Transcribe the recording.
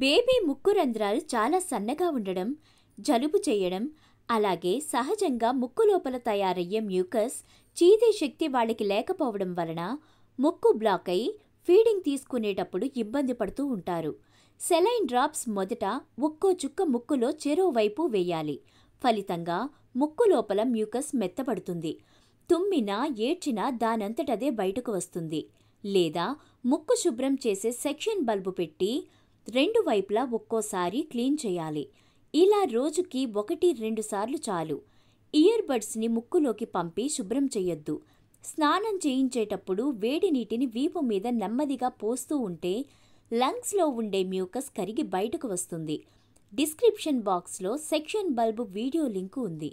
baby ముక్కు రంధ్రాలు చాలా సన్నగా ఉండడం జలుబు చేయడం అలాగే సహజంగా ముక్కు లోపల తయారయ్యే మ్యూకస్ చీదే శక్తి వాళ్ళకి లేకపోవడం వలన ముక్కు బ్లాక్ అయి ఫీడింగ్ తీసుకునేటప్పుడు ఇబ్బంది పడుతూ ఉంటారు సెలైన్ డ్రాప్స్ మొదట ఒక్కో చుక్క ముక్కులో చెరోవైపు వేయాలి ఫలితంగా ముక్కు లోపల మ్యూకస్ మెత్తబడుతుంది తుమ్మినా ఏడ్చినా దానంతటదే బయటకు వస్తుంది లేదా ముక్కు శుభ్రం చేసే సెక్షన్ బల్బు పెట్టి రెండు వైపులా ఒక్కోసారి క్లీన్ చేయాలి ఇలా రోజుకి ఒకటి రెండు సార్లు చాలు ఇయర్ బడ్స్ని ముక్కులోకి పంపి శుభ్రం చేయొద్దు స్నానం చేయించేటప్పుడు వేడి నీటిని వీపు మీద నెమ్మదిగా పోస్తూ ఉంటే లంగ్స్లో ఉండే మ్యూకస్ కరిగి బయటకు వస్తుంది డిస్క్రిప్షన్ బాక్స్లో సెక్షన్ బల్బు వీడియో లింకు ఉంది